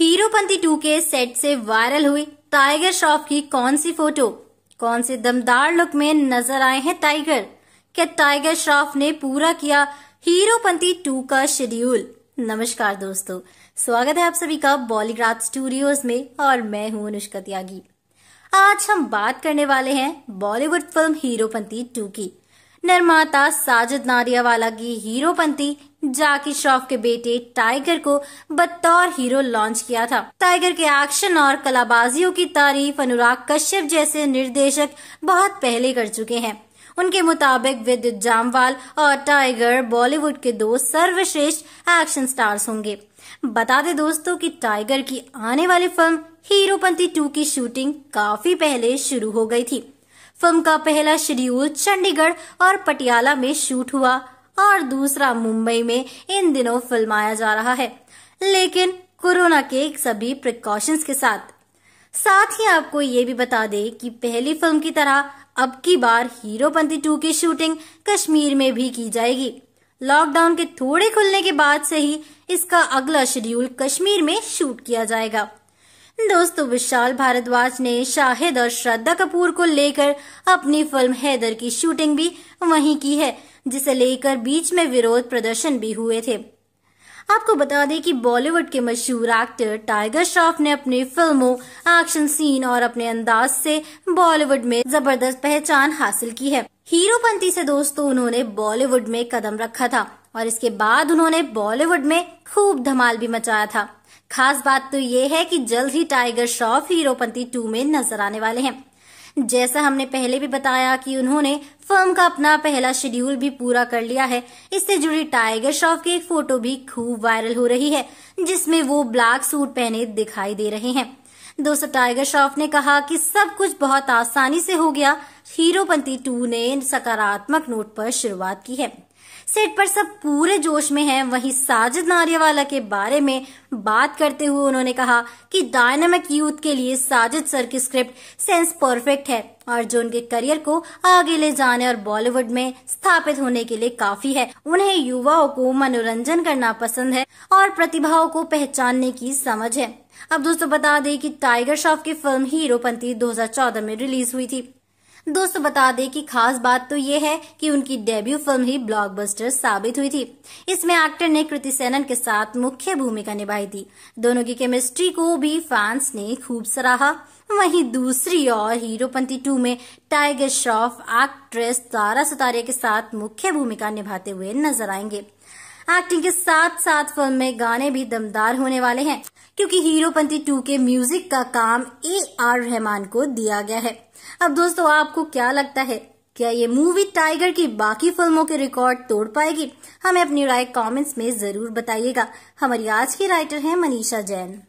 Heropanti two के set से viral हुई टाइगर श्रॉफ की कौन सी फोटो कौन से दमदार लुक में नजर आए हैं टाइगर क्या टाइगर श्रॉफ ने पूरा किया हीरोपंती टू का शेड्यूल नमस्कार दोस्तों स्वागत है आप सभी का बॉलीग्राफ स्टूडियोज में और मैं हूं अनुष्का त्यागी आज हम बात करने वाले हैं बॉलीवुड फिल्म हीरोपंती टू की निर्माता साजिद नारियावाला की हीरोपंती जाकी श्रॉफ के बेटे टाइगर को बतौर हीरो लॉन्च किया था टाइगर के एक्शन और कलाबाजियों की तारीफ अनुराग कश्यप जैसे निर्देशक बहुत पहले कर चुके हैं उनके मुताबिक विद्युत जामवाल और टाइगर बॉलीवुड के दो सर्वश्रेष्ठ एक्शन स्टार्स होंगे बता दे दोस्तों कि टाइगर की आने वाली फिल्म हीरोपंती टू की शूटिंग काफी पहले शुरू हो गई थी फिल्म का पहला शेड्यूल चंडीगढ़ और पटियाला में शूट हुआ और दूसरा मुंबई में इन दिनों फिल्माया जा रहा है लेकिन कोरोना के सभी प्रिकॉशंस के साथ साथ ही आपको ये भी बता दें कि पहली फिल्म की तरह अब की बार हीरोपंती टू की शूटिंग कश्मीर में भी की जाएगी लॉकडाउन के थोड़े खुलने के बाद से ही इसका अगला शेड्यूल कश्मीर में शूट किया जाएगा दोस्तों विशाल भारद्वाज ने शाहिद और श्रद्धा कपूर को लेकर अपनी फिल्म हैदर की शूटिंग भी वहीं की है जिसे लेकर बीच में विरोध प्रदर्शन भी हुए थे आपको बता दें कि बॉलीवुड के मशहूर एक्टर टाइगर श्रॉफ ने अपनी फिल्मों एक्शन सीन और अपने अंदाज से बॉलीवुड में जबरदस्त पहचान हासिल की है हीरोपंती से दोस्तों उन्होंने बॉलीवुड में कदम रखा था और इसके बाद उन्होंने बॉलीवुड में खूब धमाल भी मचाया था खास बात तो ये है कि जल्द ही टाइगर श्रॉफ हीरोपंती टू में नजर आने वाले हैं जैसा हमने पहले भी बताया कि उन्होंने फिल्म का अपना पहला शेड्यूल भी पूरा कर लिया है इससे जुड़ी टाइगर श्रॉफ की एक फोटो भी खूब वायरल हो रही है जिसमें वो ब्लैक सूट पहने दिखाई दे रहे हैं दोस्तों टाइगर श्रॉफ ने कहा कि सब कुछ बहुत आसानी से हो गया हीरोपंती टू ने सकारात्मक नोट पर शुरुआत की है सेट पर सब पूरे जोश में हैं वहीं साजिद नारियावाला के बारे में बात करते हुए उन्होंने कहा कि डायनामिक यूथ के लिए साजिद सर की स्क्रिप्ट सेंस परफेक्ट है और जो उनके करियर को आगे ले जाने और बॉलीवुड में स्थापित होने के लिए काफी है उन्हें युवाओं को मनोरंजन करना पसंद है और प्रतिभाओं को पहचानने की समझ है अब दोस्तों बता दें कि टाइगर श्रॉफ की फिल्म हीरोपंती 2014 में रिलीज हुई थी दोस्तों बता दें कि खास बात तो ये है कि उनकी डेब्यू फिल्म ही ब्लॉकबस्टर साबित हुई थी इसमें एक्टर ने कृति सेनन के साथ मुख्य भूमिका निभाई थी दोनों की केमिस्ट्री को भी फैंस ने खूब सराहा वहीं दूसरी ओर हीरोपंती टू में टाइगर श्रॉफ एक्ट्रेस तारा सतारे के साथ मुख्य भूमिका निभाते हुए नजर आएंगे एक्टिंग के साथ साथ फिल्म में गाने भी दमदार होने वाले हैं क्योंकि हीरोपंती टू के म्यूजिक का काम ए आर रहमान को दिया गया है अब दोस्तों आपको क्या लगता है क्या ये मूवी टाइगर की बाकी फिल्मों के रिकॉर्ड तोड़ पाएगी हमें अपनी राय कमेंट्स में जरूर बताइएगा हमारी आज की राइटर हैं मनीषा जैन